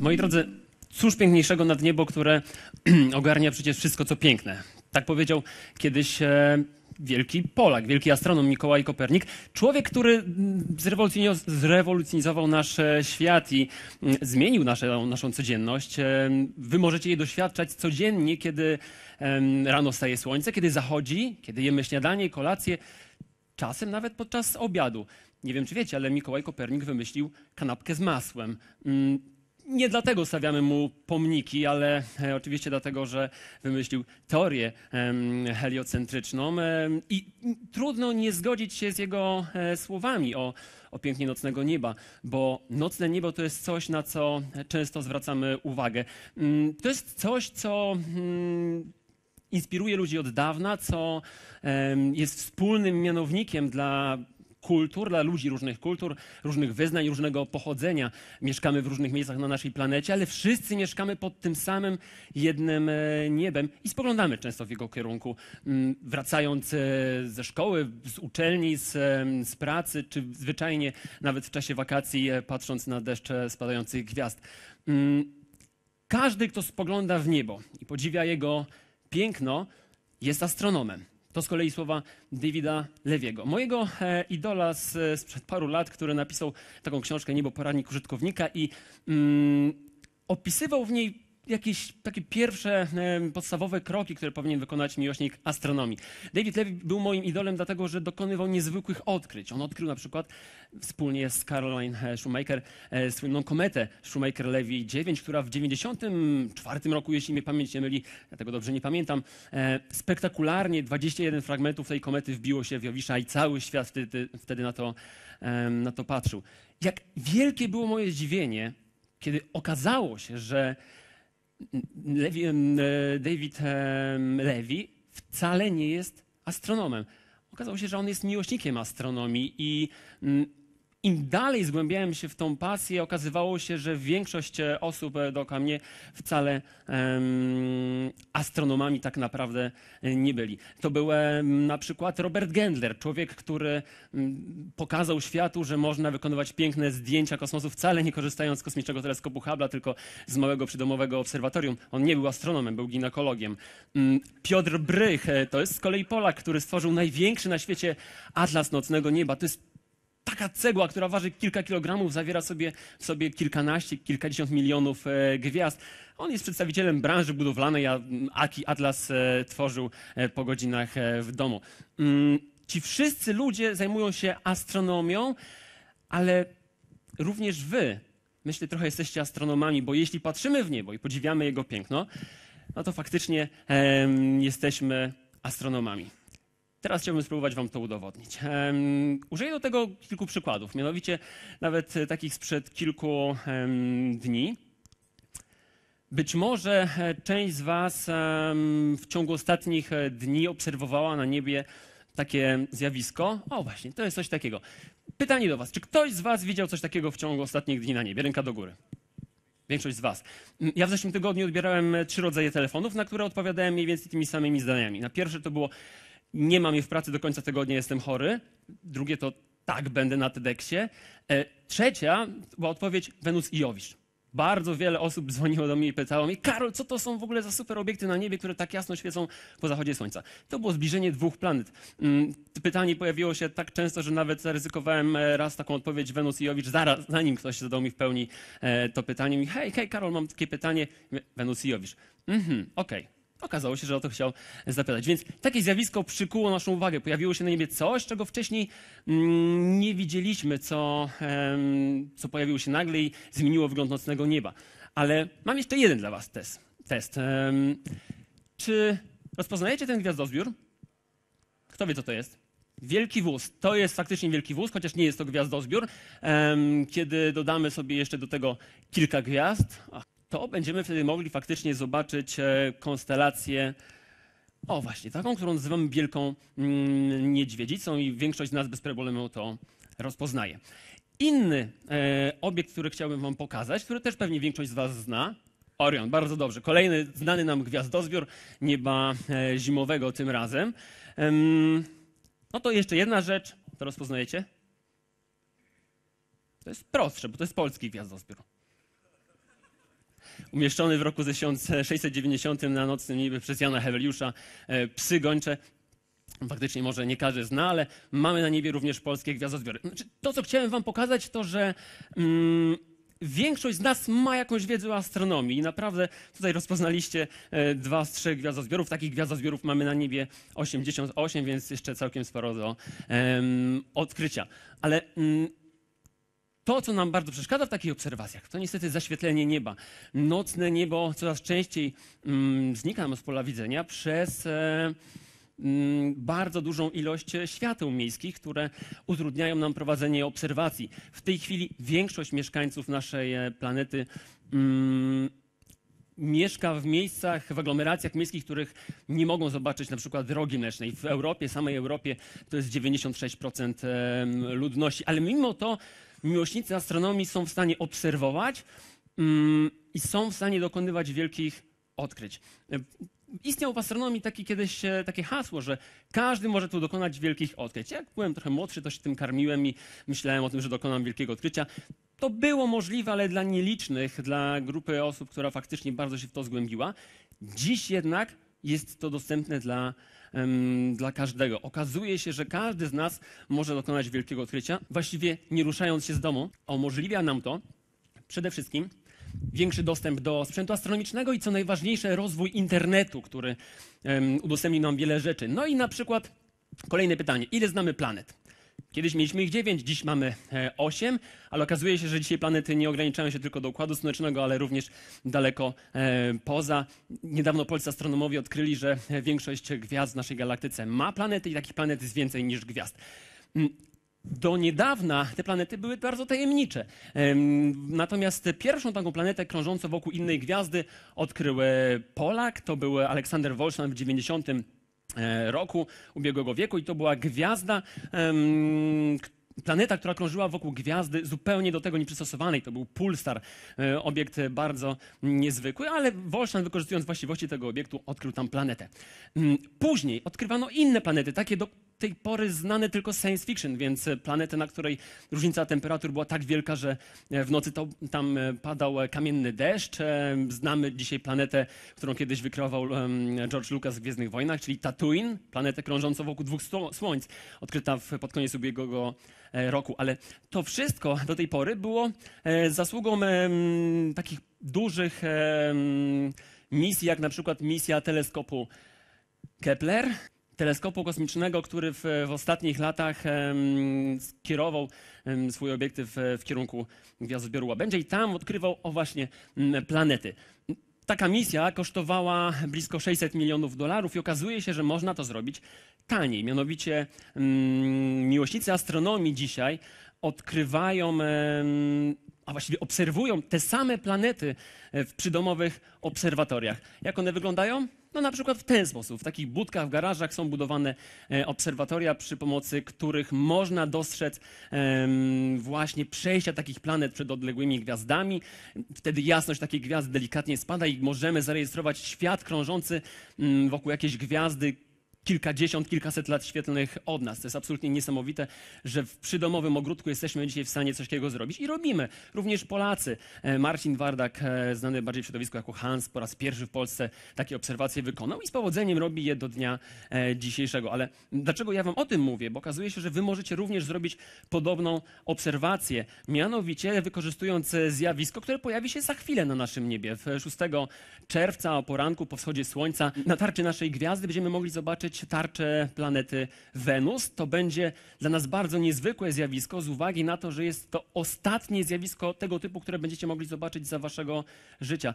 Moi drodzy, cóż piękniejszego nad niebo, które ogarnia przecież wszystko, co piękne. Tak powiedział kiedyś e, wielki Polak, wielki astronom Mikołaj Kopernik. Człowiek, który mm, zrewolucjonizował nasz e, świat i mm, zmienił naszą, naszą codzienność. E, wy możecie jej doświadczać codziennie, kiedy rano staje słońce, kiedy zachodzi, kiedy jemy śniadanie, kolację, czasem nawet podczas obiadu. Nie wiem, czy wiecie, ale Mikołaj Kopernik wymyślił kanapkę z masłem mm, nie dlatego stawiamy mu pomniki, ale e, oczywiście dlatego, że wymyślił teorię heliocentryczną e, i trudno nie zgodzić się z jego e, słowami o, o pięknie nocnego nieba, bo nocne niebo to jest coś, na co często zwracamy uwagę. Mm, to jest coś, co mm, inspiruje ludzi od dawna, co jest wspólnym mianownikiem dla kultur, dla ludzi różnych kultur, różnych wyznań, różnego pochodzenia. Mieszkamy w różnych miejscach na naszej planecie, ale wszyscy mieszkamy pod tym samym jednym e, niebem i spoglądamy często w jego kierunku. Mm, wracając e, ze szkoły, z uczelni, z, z pracy, czy zwyczajnie nawet w czasie wakacji, e, patrząc na deszcz spadających gwiazd. Mm, każdy, kto spogląda w niebo i podziwia jego piękno, jest astronomem. To z kolei słowa Davida Lewiego, mojego e, idola z, sprzed paru lat, który napisał taką książkę Niebo poradnik użytkownika i mm, opisywał w niej jakieś takie pierwsze podstawowe kroki, które powinien wykonać miłośnik astronomii. David Levy był moim idolem, dlatego że dokonywał niezwykłych odkryć. On odkrył na przykład wspólnie z Caroline e, Shoemaker e, słynną kometę Shoemaker-Levy 9, która w 94 roku, jeśli mnie pamięć nie myli, ja tego dobrze nie pamiętam, e, spektakularnie 21 fragmentów tej komety wbiło się w Jowisza i cały świat wtedy, wtedy na, to, na to patrzył. Jak wielkie było moje zdziwienie, kiedy okazało się, że E, David Levy wcale nie jest astronomem. Okazało się, że on jest miłośnikiem astronomii i mm, im dalej zgłębiałem się w tą pasję, okazywało się, że większość e, osób e, dookoła mnie wcale um, astronomami tak naprawdę e, nie byli. To był um, na przykład Robert Gendler, człowiek, który um, pokazał światu, że można wykonywać piękne zdjęcia kosmosu, wcale nie korzystając z kosmicznego teleskopu Hubble'a, tylko z małego przydomowego obserwatorium. On nie był astronomem, był ginekologiem. Um, Piotr Brych to jest z kolei Polak, który stworzył największy na świecie atlas nocnego nieba. To jest taka cegła, która waży kilka kilogramów, zawiera sobie, sobie kilkanaście, kilkadziesiąt milionów e, gwiazd. On jest przedstawicielem branży budowlanej, a mm, Aki Atlas e, tworzył e, po godzinach w domu. Mm, ci wszyscy ludzie zajmują się astronomią, ale również wy, myślę, trochę jesteście astronomami, bo jeśli patrzymy w niebo i podziwiamy jego piękno, no to faktycznie jesteśmy astronomami. Teraz chciałbym spróbować Wam to udowodnić. Um, użyję do tego kilku przykładów, mianowicie nawet takich sprzed kilku um, dni. Być może e, część z Was um, w ciągu ostatnich e, dni obserwowała na niebie takie zjawisko. O, właśnie, to jest coś takiego. Pytanie do Was: czy ktoś z Was widział coś takiego w ciągu ostatnich dni na niebie? Ręka do góry. Większość z Was. Mm, ja w zeszłym tygodniu odbierałem e, trzy rodzaje telefonów, na które odpowiadałem mniej więcej tymi samymi zdaniami. Na pierwsze to było nie mam jej w pracy do końca tygodnia, jestem chory. Drugie to tak, będę na TEDxie. E, trzecia była odpowiedź Wenus Jowisz. Bardzo wiele osób dzwoniło do mnie i pytało mi, Karol, co to są w ogóle za super obiekty na niebie, które tak jasno świecą po zachodzie słońca? To było zbliżenie dwóch planet. Mm, pytanie pojawiło się tak często, że nawet zaryzykowałem e, raz taką odpowiedź Wenus Jowisz, zaraz, zanim ktoś zadał mi w pełni e, to pytanie. Mi, hej, hej, Karol, mam takie pytanie. Wenus Jowisz. Mhm, okej. Okay. Okazało się, że o to chciał zapytać. Więc takie zjawisko przykuło naszą uwagę. Pojawiło się na niebie coś, czego wcześniej mm, nie widzieliśmy, co, co pojawiło się nagle i zmieniło wygląd nocnego nieba. Ale mam jeszcze jeden dla Was test. test. Czy rozpoznajecie ten gwiazdozbiór? Kto wie, co to jest? Wielki wóz. To jest faktycznie wielki wóz, chociaż nie jest to gwiazdozbiór. Kiedy dodamy sobie jeszcze do tego kilka gwiazd, to będziemy wtedy mogli faktycznie zobaczyć e, konstelację, o właśnie, taką, którą nazywamy Wielką mm, Niedźwiedzicą i większość z nas bez problemu to rozpoznaje. Inny e, obiekt, który chciałbym wam pokazać, który też pewnie większość z was zna, Orion, bardzo dobrze. Kolejny znany nam gwiazdozbiór nieba e, zimowego tym razem. No to jeszcze jedna rzecz, to rozpoznajecie? To jest prostsze, bo to jest polski gwiazdozbiór umieszczony w roku 1690 na nocnym niby przez Jana Heweliusza e, Psy Gończe. Faktycznie może nie każdy zna, ale mamy na niebie również polskie gwiazdozbiory. Znaczy, to, co chciałem wam pokazać, to, że... Mm, większość z nas ma jakąś wiedzę o astronomii i naprawdę tutaj rozpoznaliście e, dwa z trzech gwiazdozbiorów. Takich gwiazdozbiorów mamy na niebie 88, więc jeszcze całkiem sporo do odkrycia. Ale mm, to, co nam bardzo przeszkadza w takich obserwacjach, to niestety zaświetlenie nieba. Nocne niebo coraz częściej mm, znika nam z pola widzenia przez e, mm, bardzo dużą ilość świateł miejskich, które utrudniają nam prowadzenie obserwacji. W tej chwili większość mieszkańców naszej e, planety mm, mieszka w miejscach, w aglomeracjach miejskich, których nie mogą zobaczyć na przykład drogi mlecznej. W Europie, samej Europie to jest 96% ludności, ale mimo to miłośnicy astronomii są w stanie obserwować mm, i są w stanie dokonywać wielkich odkryć. E, istniał w astronomii taki kiedyś e, takie hasło, że każdy może tu dokonać wielkich odkryć. Jak byłem trochę młodszy, to się tym karmiłem i myślałem o tym, że dokonam wielkiego odkrycia. To było możliwe, ale dla nielicznych, dla grupy osób, która faktycznie bardzo się w to zgłębiła. Dziś jednak jest to dostępne dla dla każdego. Okazuje się, że każdy z nas może dokonać wielkiego odkrycia, właściwie nie ruszając się z domu. Umożliwia nam to przede wszystkim większy dostęp do sprzętu astronomicznego i co najważniejsze, rozwój internetu, który um, udostępni nam wiele rzeczy. No i na przykład kolejne pytanie: ile znamy planet? Kiedyś mieliśmy ich 9, dziś mamy 8, e, ale okazuje się, że dzisiaj planety nie ograniczają się tylko do Układu Słonecznego, ale również daleko e, poza. Niedawno polscy astronomowie odkryli, że e, większość gwiazd w naszej galaktyce ma planety i takich planet jest więcej niż gwiazd. Mm, do niedawna te planety były bardzo tajemnicze. Natomiast pierwszą taką planetę krążącą wokół innej gwiazdy odkrył Polak, to był Aleksander Wolszan w 90 E, roku ubiegłego wieku i to była gwiazda, planeta, która krążyła wokół gwiazdy zupełnie do tego nieprzystosowanej. To był pulsar, e, obiekt bardzo niezwykły, ale Wolszan, wykorzystując właściwości tego obiektu, odkrył tam planetę. Mm, później odkrywano inne planety, takie do tej pory znany tylko science fiction, więc e, planetę, na której różnica temperatur była tak wielka, że e, w nocy to, tam e, padał kamienny deszcz. Znamy dzisiaj planetę, którą kiedyś wykrywał George Lucas w Gwiezdnych Wojnach, czyli Tatooine, planetę krążącą wokół dwóch słońc, odkryta w, pod koniec ubiegłego roku. Ale to wszystko do tej pory było zasługą takich dużych misji, jak na przykład misja teleskopu Kepler, teleskopu kosmicznego, który w, w ostatnich latach skierował swój obiektyw e, w kierunku gwiazdozbioru Łabędzie i tam odkrywał, o właśnie, planety. Taka misja kosztowała blisko 600 milionów dolarów i okazuje się, że można to zrobić taniej. Mianowicie miłośnicy astronomii dzisiaj odkrywają, a właściwie obserwują te same planety e, w przydomowych obserwatoriach. Jak one wyglądają? No na przykład w ten sposób. W takich budkach, w garażach są budowane e, obserwatoria, przy pomocy których można dostrzec właśnie przejścia takich planet przed odległymi gwiazdami. Wtedy jasność takich gwiazd delikatnie spada i możemy zarejestrować świat krążący mm, wokół jakiejś gwiazdy, kilkadziesiąt, kilkaset lat świetlnych od nas. To jest absolutnie niesamowite, że w przydomowym ogródku jesteśmy dzisiaj w stanie coś takiego zrobić i robimy. Również Polacy. E, Marcin Wardak, e, znany bardziej w środowisku jako Hans, po raz pierwszy w Polsce takie obserwacje wykonał i z powodzeniem robi je do dnia e, dzisiejszego. Ale dlaczego ja wam o tym mówię? Bo okazuje się, że wy możecie również zrobić podobną obserwację, mianowicie wykorzystując zjawisko, które pojawi się za chwilę na naszym niebie. W 6 czerwca o poranku po wschodzie słońca na tarczy naszej gwiazdy będziemy mogli zobaczyć zbliżyć tarczę planety Wenus. To będzie dla nas bardzo niezwykłe zjawisko z uwagi na to, że jest to ostatnie zjawisko tego typu, które będziecie mogli zobaczyć za waszego życia.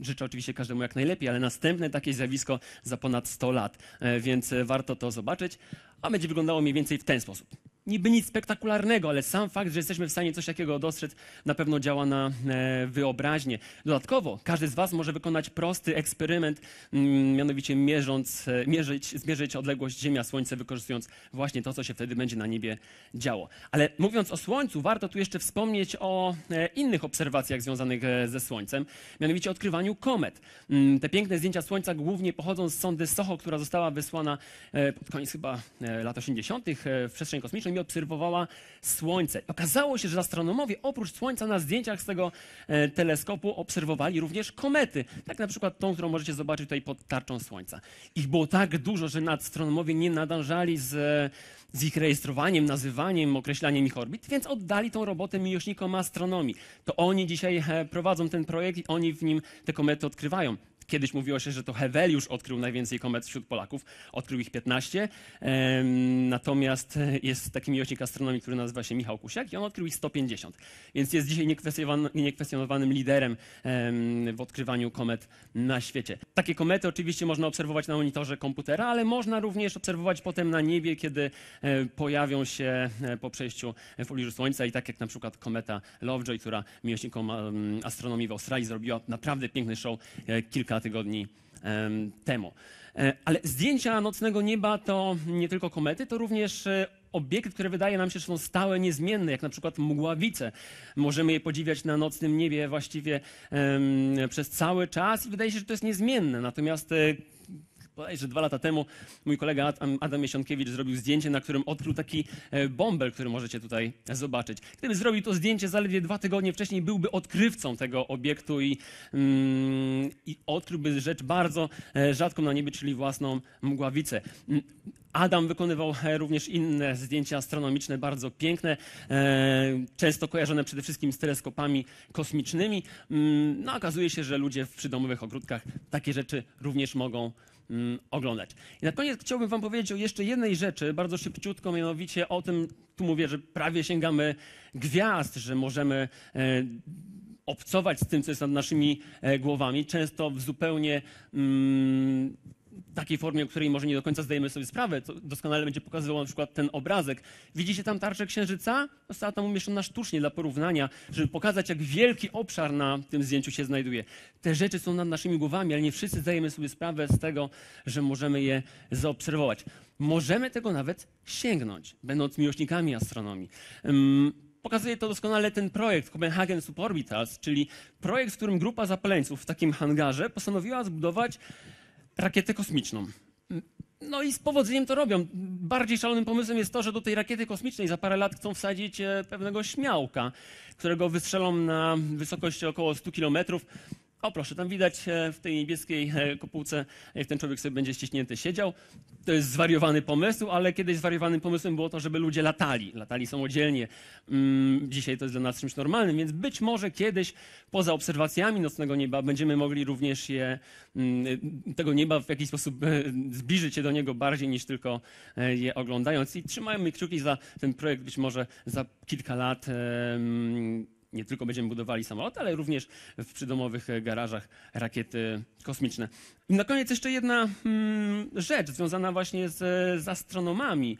Życzę oczywiście każdemu jak najlepiej, ale następne takie zjawisko za ponad 100 lat, e, więc warto to zobaczyć. A będzie wyglądało mniej więcej w ten sposób niby nic spektakularnego, ale sam fakt, że jesteśmy w stanie coś takiego dostrzec, na pewno działa na e, wyobraźnię. Dodatkowo, każdy z Was może wykonać prosty eksperyment, mm, mianowicie mierząc, e, mierzyć, zmierzyć odległość Ziemia-Słońce, wykorzystując właśnie to, co się wtedy będzie na niebie działo. Ale mówiąc o Słońcu, warto tu jeszcze wspomnieć o e, innych obserwacjach związanych ze Słońcem, mianowicie odkrywaniu komet. Mm, te piękne zdjęcia Słońca głównie pochodzą z sondy SOHO, która została wysłana pod koniec chyba lat 80. w przestrzeń kosmiczną obserwowała Słońce. Okazało się, że astronomowie oprócz Słońca na zdjęciach z tego e, teleskopu obserwowali również komety. Tak na przykład tą, którą możecie zobaczyć tutaj pod tarczą Słońca. Ich było tak dużo, że astronomowie nie nadążali z, z ich rejestrowaniem, nazywaniem, określaniem ich orbit, więc oddali tą robotę miłośnikom astronomii. To oni dzisiaj e, prowadzą ten projekt i oni w nim te komety odkrywają. Kiedyś mówiło się, że to Heweliusz odkrył najwięcej komet wśród Polaków. Odkrył ich 15. Natomiast jest taki miłośnik astronomii, który nazywa się Michał Kusiak i on odkrył ich 150. Więc jest dzisiaj niekwestionowanym liderem w odkrywaniu komet na świecie. Takie komety oczywiście można obserwować na monitorze komputera, ale można również obserwować potem na niebie, kiedy e, pojawią się e, po przejściu w pobliżu Słońca i tak jak na przykład kometa Lovejoy, która miłośnikom astronomii w Australii zrobiła naprawdę piękny show e, kilka tygodni temu. E, ale zdjęcia nocnego nieba to nie tylko komety, to również e, obiekty, które wydaje nam się, że są stałe, niezmienne, jak na przykład mgławice. Możemy je podziwiać na nocnym niebie właściwie przez cały czas i wydaje się, że to jest niezmienne. Natomiast e, że dwa lata temu mój kolega Adam Miesiątkiewicz zrobił zdjęcie, na którym odkrył taki e, bąbel, który możecie tutaj zobaczyć. Gdyby zrobił to zdjęcie zaledwie dwa tygodnie wcześniej, byłby odkrywcą tego obiektu i, mm, i odkryłby rzecz bardzo e, rzadką na niebie, czyli własną mgławicę. Adam wykonywał e, również inne zdjęcia astronomiczne, bardzo piękne, często kojarzone przede wszystkim z teleskopami kosmicznymi. Mm, no, okazuje się, że ludzie w przydomowych ogródkach takie rzeczy również mogą Mm, oglądać. I na koniec chciałbym Wam powiedzieć o jeszcze jednej rzeczy, bardzo szybciutko, mianowicie o tym, tu mówię, że prawie sięgamy gwiazd, że możemy e, obcować z tym, co jest nad naszymi e, głowami, często w zupełnie mm, takiej formie, o której może nie do końca zdajemy sobie sprawę, co doskonale będzie pokazywał na przykład ten obrazek. Widzicie tam tarczę księżyca? No, została tam umieszczona sztucznie dla porównania, żeby pokazać, jak wielki obszar na tym zdjęciu się znajduje. Te rzeczy są nad naszymi głowami, ale nie wszyscy zdajemy sobie sprawę z tego, że możemy je zaobserwować. Możemy tego nawet sięgnąć, będąc miłośnikami astronomii. Pokazuje to doskonale ten projekt Copenhagen Suborbitals, czyli projekt, w którym grupa zapaleńców w takim hangarze postanowiła zbudować rakietę kosmiczną. No i z powodzeniem to robią. Bardziej szalonym pomysłem jest to, że do tej rakiety kosmicznej za parę lat chcą wsadzić e, pewnego śmiałka, którego wystrzelą na wysokość około 100 kilometrów. O proszę, tam widać e, w tej niebieskiej e, kopułce, jak ten człowiek sobie będzie ściśnięty siedział. To jest zwariowany pomysł, ale kiedyś zwariowanym pomysłem było to, żeby ludzie latali. Latali samodzielnie. Mm, dzisiaj to jest dla nas czymś normalnym, więc być może kiedyś poza obserwacjami nocnego nieba będziemy mogli również je, mm, tego nieba w jakiś sposób e, zbliżyć się do niego bardziej niż tylko je oglądając. I trzymajmy kciuki za ten projekt, być może za kilka lat nie tylko będziemy budowali samoloty, ale również w przydomowych e, garażach rakiety e, kosmiczne. I na koniec jeszcze jedna mm, rzecz związana właśnie z, z astronomami.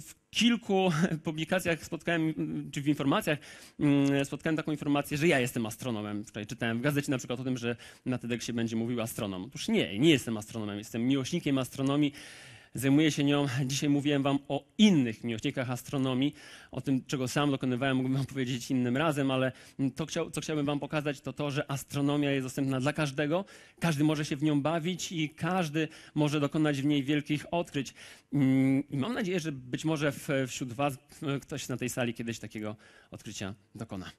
W kilku publikacjach spotkałem, czy w informacjach, mm, spotkałem taką informację, że ja jestem astronomem. Wczoraj czytałem w gazecie na przykład o tym, że na TEDxie będzie mówił astronom. Otóż nie, nie jestem astronomem, jestem miłośnikiem astronomii. Zajmuję się nią. Dzisiaj mówiłem wam o innych miłośnikach astronomii, o tym, czego sam dokonywałem, mógłbym wam powiedzieć innym razem, ale to, co chciałbym wam pokazać, to to, że astronomia jest dostępna dla każdego. Każdy może się w nią bawić i każdy może dokonać w niej wielkich odkryć. Mm, I mam nadzieję, że być może wśród was no, ktoś na tej sali kiedyś takiego odkrycia dokona.